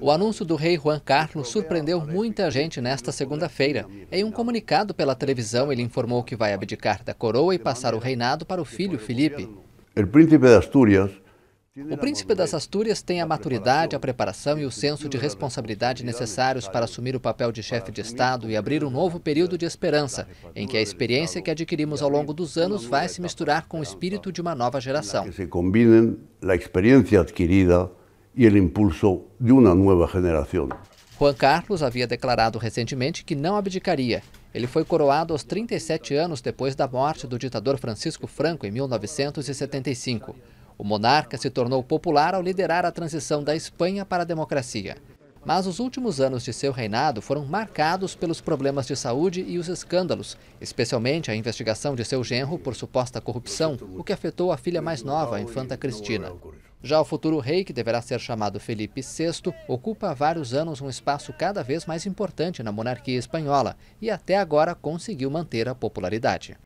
O anúncio do rei Juan Carlos surpreendeu muita gente nesta segunda-feira. Em um comunicado pela televisão, ele informou que vai abdicar da coroa e passar o reinado para o filho Felipe. O príncipe das Astúrias tem a maturidade, a preparação e o senso de responsabilidade necessários para assumir o papel de chefe de Estado e abrir um novo período de esperança, em que a experiência que adquirimos ao longo dos anos vai se misturar com o espírito de uma nova geração. Que se combinem a experiência adquirida e o impulso de uma nova geração. Juan Carlos havia declarado recentemente que não abdicaria. Ele foi coroado aos 37 anos depois da morte do ditador Francisco Franco em 1975. O monarca se tornou popular ao liderar a transição da Espanha para a democracia. Mas os últimos anos de seu reinado foram marcados pelos problemas de saúde e os escândalos, especialmente a investigação de seu genro por suposta corrupção, o que afetou a filha mais nova, a infanta Cristina. Já o futuro rei, que deverá ser chamado Felipe VI, ocupa há vários anos um espaço cada vez mais importante na monarquia espanhola e até agora conseguiu manter a popularidade.